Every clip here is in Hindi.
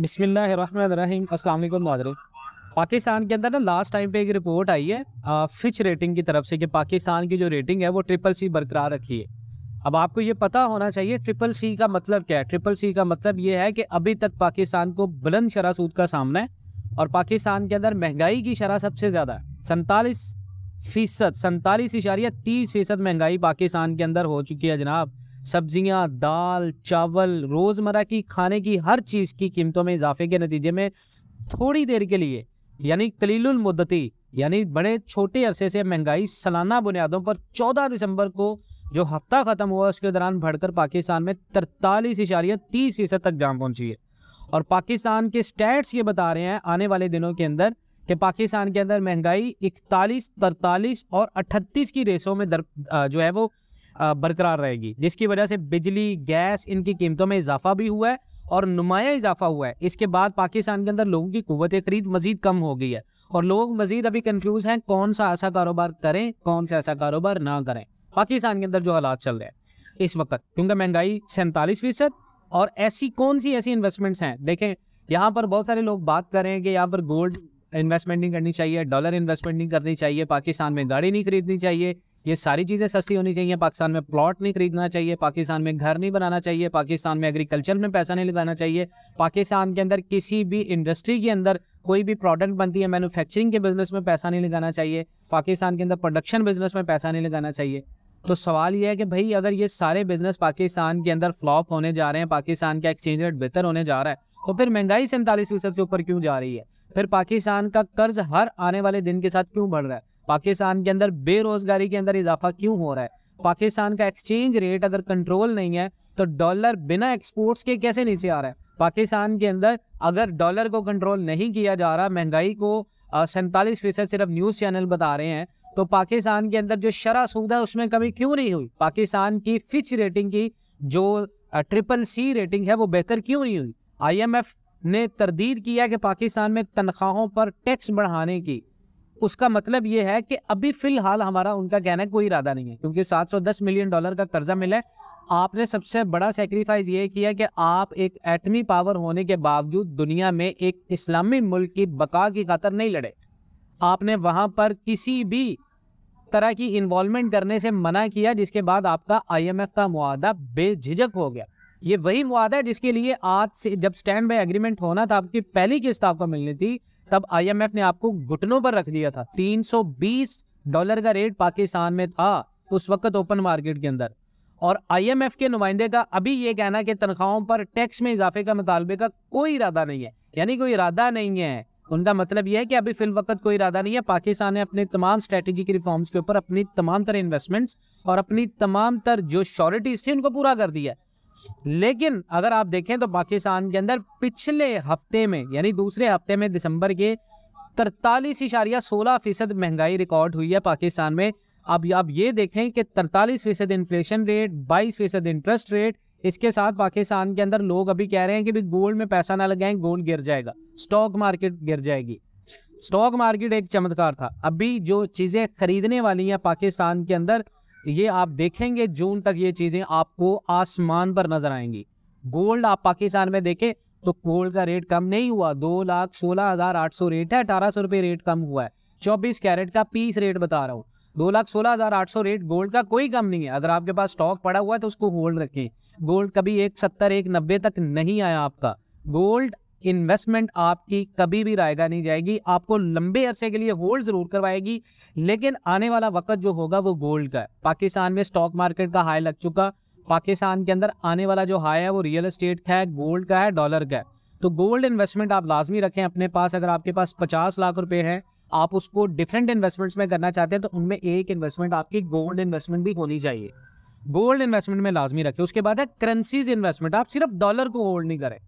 बिसमीम अल्लाम नाजरे पाकिस्तान के अंदर ना लास्ट टाइम पे एक रिपोर्ट आई है आ, फिच रेटिंग की तरफ से कि पाकिस्तान की जो रेटिंग है वो ट्रिपल सी बरकरार रखी है अब आपको ये पता होना चाहिए ट्रिपल सी का मतलब क्या है ट्रिपल सी का मतलब ये है कि अभी तक पाकिस्तान को बुलंद शरासूद का सामना है और पाकिस्तान के अंदर महंगाई की शरह सबसे ज़्यादा है सैंतालीस फीसद सैंतालीस इशारिया तीस फीसद महंगाई पाकिस्तान के अंदर हो चुकी है जनाब सब्जियां दाल चावल रोज़मर्रा की खाने की हर चीज़ की कीमतों में इजाफे के नतीजे में थोड़ी देर के लिए यानी कलीलमदती यानी बड़े छोटे अरसे से महंगाई सालाना बुनियादों पर 14 दिसंबर को जो हफ्ता ख़त्म हुआ उसके दौरान बढ़कर पाकिस्तान में तरतालीस इशारिया तीस फीसद तक जाम पहुंची है और पाकिस्तान के स्टैट्स ये बता रहे हैं आने वाले दिनों के अंदर कि पाकिस्तान के अंदर महंगाई इकतालीस तरतालीस और अट्ठतीस की रेसों में दर जो है वो बरकरार रहेगी जिसकी वजह से बिजली गैस इनकी कीमतों में इजाफा भी हुआ है और नुमाया इजाफा हुआ है इसके बाद पाकिस्तान के अंदर लोगों की कुत खरीद मजीद कम हो गई है और लोग मजीद अभी कन्फ्यूज़ हैं कौन सा ऐसा कारोबार करें कौन सा ऐसा कारोबार ना करें पाकिस्तान के अंदर जो हालात चल रहे हैं इस वक्त क्योंकि महंगाई सैंतालीस फीसद और ऐसी कौन सी ऐसी इन्वेस्टमेंट्स हैं देखें यहाँ पर बहुत सारे लोग बात कर रहे हैं कि यहाँ पर गोल्ड इन्वेस्टमेंट नहीं करनी चाहिए डॉलर इन्वेस्टमेंट नहीं करनी चाहिए पाकिस्तान में गाड़ी नहीं खरीदनी चाहिए ये सारी चीज़ें सस्ती होनी चाहिए पाकिस्तान में प्लॉट नहीं खरीदना चाहिए पाकिस्तान में घर नहीं बनाना चाहिए पाकिस्तान में एग्रीकल्चर में पैसा नहीं लगाना चाहिए पाकिस्तान के अंदर किसी भी इंडस्ट्री के अंदर कोई भी प्रोडक्ट बनती है मैनुफैक्चरिंग के बिजनेस में पैसा नहीं लगाना चाहिए पाकिस्तान के अंदर प्रोडक्शन बिजनेस में पैसा नहीं लगाना चाहिए तो सवाल यह है कि भाई अगर ये सारे बिजनेस पाकिस्तान के अंदर फ्लॉप होने जा रहे हैं पाकिस्तान का एक्सचेंज रेट बेहतर होने जा रहा है तो फिर महंगाई सैंतालीस फीसद से ऊपर क्यों जा रही है फिर पाकिस्तान का कर्ज हर आने वाले दिन के साथ क्यों बढ़ रहा है पाकिस्तान के अंदर बेरोजगारी के अंदर इजाफा क्यों हो रहा है पाकिस्तान का एक्सचेंज रेट अगर कंट्रोल नहीं है तो डॉलर बिना एक्सपोर्ट्स के कैसे नीचे आ रहा है पाकिस्तान के अंदर अगर डॉलर को कंट्रोल नहीं किया जा रहा महंगाई को सैंतालीस फीसद सिर्फ न्यूज़ चैनल बता रहे हैं तो पाकिस्तान के अंदर जो शरा सूद है उसमें कमी क्यों नहीं हुई पाकिस्तान की फिच रेटिंग की जो ट्रिपल सी रेटिंग है वो बेहतर क्यों नहीं हुई आईएमएफ ने तरदीद किया कि पाकिस्तान में तनख्वाहों पर टैक्स बढ़ाने की उसका मतलब ये है कि अभी फिलहाल हमारा उनका कहना कोई इरादा नहीं है क्योंकि 710 मिलियन डॉलर का कर्जा मिला है आपने सबसे बड़ा सेक्रीफाइस ये किया कि आप एक एटमी पावर होने के बावजूद दुनिया में एक इस्लामी मुल्क की बका की खातर नहीं लड़े आपने वहाँ पर किसी भी तरह की इन्वॉलमेंट करने से मना किया जिसके बाद आपका आईएमएफ का मुआदा बेझिझक हो गया ये वही मुआदा है जिसके लिए आज से जब स्टैंड बाई एग्रीमेंट होना था आपकी पहली किस्त आपको मिलनी थी तब आईएमएफ ने आपको घुटनों पर रख दिया था 320 डॉलर का रेट पाकिस्तान में था उस वक्त ओपन मार्केट के अंदर और आईएमएफ के नुमाइंदे का अभी ये कहना कि तनख्वाहों पर टैक्स में इजाफे का मुतालबे का कोई इरादा नहीं है यानी कोई इरादा नहीं है उनका मतलब यह है कि अभी फिल वक्त कोई इरादा नहीं है पाकिस्तान ने अपने तमाम स्ट्रेटेजिक रिफॉर्म्स के ऊपर अपनी तमाम तरह इन्वेस्टमेंट्स और अपनी तमाम तर जो श्योरिटीज थी उनको पूरा कर दिया है लेकिन अगर आप देखें तो पाकिस्तान के अंदर पिछले हफ्ते में यानी दूसरे हफ्ते में दिसंबर के तरतालीस इशारिया सोलह फीसद महंगाई रिकॉर्ड हुई है पाकिस्तान में अब आप ये देखें कि तरतालीस फीसद इन्फ्लेशन रेट बाईस फीसद इंटरेस्ट रेट इसके साथ पाकिस्तान के अंदर लोग अभी कह रहे हैं कि भाई गोल्ड में पैसा ना लगाएं गोल्ड गिर जाएगा स्टॉक मार्केट गिर जाएगी स्टॉक मार्केट एक चमत्कार था अभी जो चीज़ें खरीदने वाली हैं पाकिस्तान के अंदर ये आप देखेंगे जून तक ये चीज़ें आपको आसमान पर नजर आएंगी गोल्ड आप पाकिस्तान में देखें तो गोल्ड का रेट कम नहीं हुआ दो लाख सोलह हज़ार आठ सौ रेट है अठारह सौ रुपये रेट कम हुआ है चौबीस कैरेट का पीस रेट बता रहा हूँ दो लाख सोलह हज़ार आठ सौ रेट गोल्ड का कोई कम नहीं है अगर आपके पास स्टॉक पड़ा हुआ है तो उसको होल्ड रखें गोल्ड कभी एक सत्तर एक नब्बे तक नहीं आया आपका गोल्ड इन्वेस्टमेंट आपकी कभी भी रायगा नहीं जाएगी आपको लंबे अरसे के लिए होल्ड जरूर करवाएगी लेकिन आने वाला वक्त जो होगा वो गोल्ड का है पाकिस्तान में स्टॉक मार्केट का हाई लग चुका पाकिस्तान के अंदर आने वाला जो हाई है वो रियल इस्टेट का है गोल्ड का है डॉलर का है तो गोल्ड इन्वेस्टमेंट आप लाजमी रखें अपने पास अगर आपके पास पचास लाख रुपए हैं आप उसको डिफरेंट इन्वेस्टमेंट्स में करना चाहते हैं तो उनमें एक इन्वेस्टमेंट आपकी गोल्ड इन्वेस्टमेंट भी होनी चाहिए गोल्ड इन्वेस्टमेंट में लाजमी रखें उसके बाद है करेंसीज इन्वेस्टमेंट आप सिर्फ डॉलर को होल्ड नहीं करें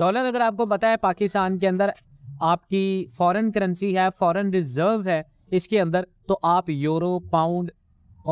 डॉलर अगर आपको पता है पाकिस्तान के अंदर आपकी फॉरेन करेंसी है फॉरेन रिजर्व है इसके अंदर तो आप यूरो पाउंड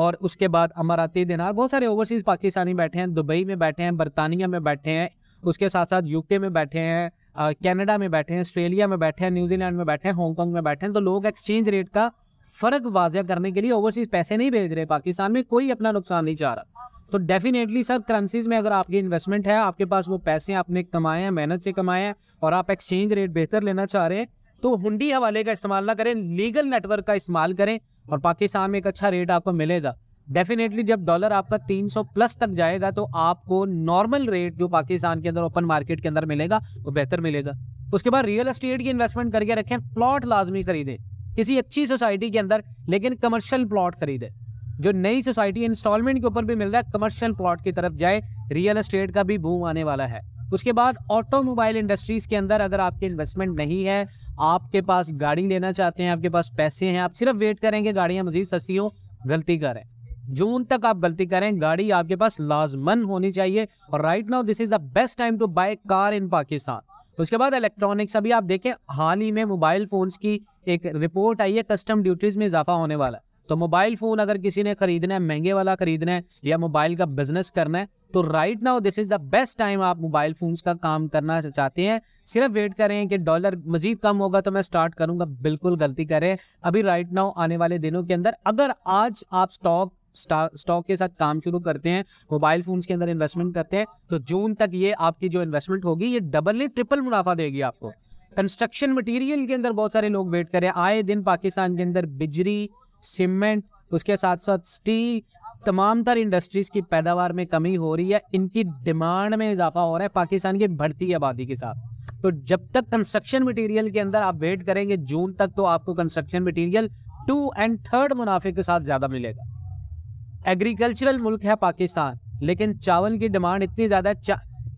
और उसके बाद अमराती दिनार बहुत सारे ओवरसीज़ पाकिस्तानी बैठे हैं दुबई में बैठे हैं बरतानिया में बैठे हैं उसके साथ साथ यूके में बैठे हैं कनाडा में बैठे हैं ऑस्ट्रेलिया में बैठे हैं न्यूजीलैंड में बैठे हैं हॉन्गकॉन्ग में बैठे हैं तो लोग एक्सचेंज रेट का फ़र्क वाजिया करने के लिए ओवरसीज पैसे नहीं भेज रहे पाकिस्तान में कोई अपना नुकसान नहीं चाह रहा तो डेफिनेटली सर करेंसीज़ में अगर आपकी इन्वेस्टमेंट है आपके पास वो पैसे आपने कमाए हैं मेहनत से कमाए हैं और आप एक्सचेंज रेट बेहतर लेना चाह रहे हैं तो हुंडी हवाले का इस्तेमाल ना करें लीगल नेटवर्क का इस्तेमाल करें और पाकिस्तान में एक अच्छा रेट आपको मिलेगा डेफिनेटली जब डॉलर आपका 300 प्लस तक जाएगा तो आपको नॉर्मल रेट जो पाकिस्तान के अंदर ओपन मार्केट के अंदर मिलेगा वो बेहतर मिलेगा उसके बाद रियल एस्टेट की इन्वेस्टमेंट करके रखें प्लॉट लाजमी खरीदें किसी अच्छी सोसाइटी के अंदर लेकिन कमर्शियल प्लॉट खरीदे जो नई सोसाइटी इंस्टॉलमेंट के ऊपर भी मिल रहा है कमर्शियल प्लॉट की तरफ जाए रियल एस्टेट का भी बूम आने वाला है उसके बाद ऑटोमोबाइल इंडस्ट्रीज के अंदर अगर आपके इन्वेस्टमेंट नहीं है आपके पास गाड़ी लेना चाहते हैं आपके पास पैसे हैं आप सिर्फ वेट करेंगे गाड़ियाँ मजीद सस्ती हों गलती करें जून तक आप गलती करें गाड़ी आपके पास लाजमन होनी चाहिए और right now this is the best time to buy car in Pakistan उसके बाद इलेक्ट्रॉनिक्स अभी आप देखें हाल ही में मोबाइल फ़ोन्स की एक रिपोर्ट आई है कस्टम ड्यूटीज़ में इजाफा होने वाला है तो मोबाइल फ़ोन अगर किसी ने ख़रीदना है महंगे वाला ख़रीदना है या मोबाइल का बिजनेस करना है तो right now this is the best time आप मोबाइल फ़ोन का काम करना चाहते हैं सिर्फ वेट करें कि डॉलर मजीद कम होगा तो मैं स्टार्ट करूंगा बिल्कुल गलती करें अभी राइट नाउ आने वाले दिनों के अंदर अगर आज आप स्टॉक स्टॉक के साथ काम शुरू करते हैं मोबाइल फोन के अंदर इन्वेस्टमेंट करते हैं तो जून तक ये आपकी जो इन्वेस्टमेंट होगी ये डबल नहीं ट्रिपल मुनाफा देगी आपको कंस्ट्रक्शन मटेरियल के अंदर बहुत सारे लोग वेट कर रहे हैं आए दिन पाकिस्तान के अंदर बिजली सीमेंट उसके साथ साथ स्टील तमाम तर इंडस्ट्रीज की पैदावार में कमी हो रही है इनकी डिमांड में इजाफा हो रहा है पाकिस्तान की बढ़ती आबादी के साथ तो जब तक कंस्ट्रक्शन मटेरियल के अंदर आप वेट करेंगे जून तक तो आपको construction material two and third मुनाफे के साथ ज़्यादा मिलेगा एग्रीकल्चरल मुल्क है पाकिस्तान लेकिन चावल की डिमांड इतनी ज़्यादा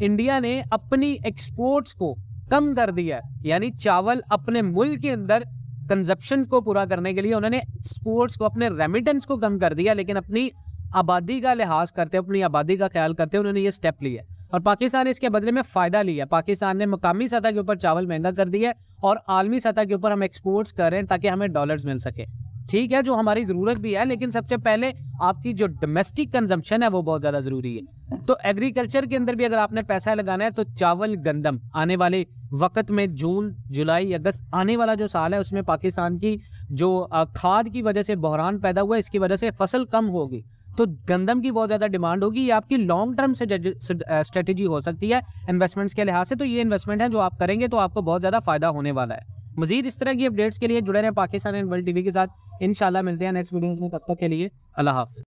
इंडिया ने अपनी एक्सपोर्ट्स को कम कर दिया यानी चावल अपने मुल्क के अंदर कंजप्शन को पूरा करने के लिए उन्होंने एक्सपोर्ट्स को अपने रेमिटेंस को कम कर दिया लेकिन अपनी आबादी का लिहाज करते अपनी आबादी का ख्याल करते उन्होंने ये स्टेप लिया और पाकिस्तान इसके बदले में फ़ायदा लिया पाकिस्तान ने मकामी सतह के ऊपर चावल महंगा कर दिया और आलमी सतह के ऊपर हम एक्सपोर्ट्स कर रहे हैं ताकि हमें डॉलर्स मिल सके ठीक है जो हमारी ज़रूरत भी है लेकिन सबसे पहले आपकी जो डोमेस्टिक कंजम्पशन है वो बहुत ज़्यादा ज़रूरी है तो एग्रीकल्चर के अंदर भी अगर आपने पैसा लगाना है तो चावल गंदम आने वाले वक्त में जून जुलाई अगस्त आने वाला जो साल है उसमें पाकिस्तान की जो खाद की वजह से बहरान पैदा हुआ इसकी वजह से फसल कम होगी तो गंदम की बहुत ज़्यादा डिमांड होगी ये आपकी लॉन्ग टर्म से स्ट्रेटेजी हो सकती है इन्वेस्टमेंट्स के लिहाज से तो ये इन्वेस्टमेंट है जो आप करेंगे तो आपको बहुत ज़्यादा फ़ायदा होने वाला है मजीद इस तरह की अपडेट्स के लिए जुड़े रहे पाकिस्तान एंड वर्ल्ड टीवी के साथ इन मिलते हैं नेक्स्ट वीडियोज़ में तब तक के लिए अल्लाह हाफि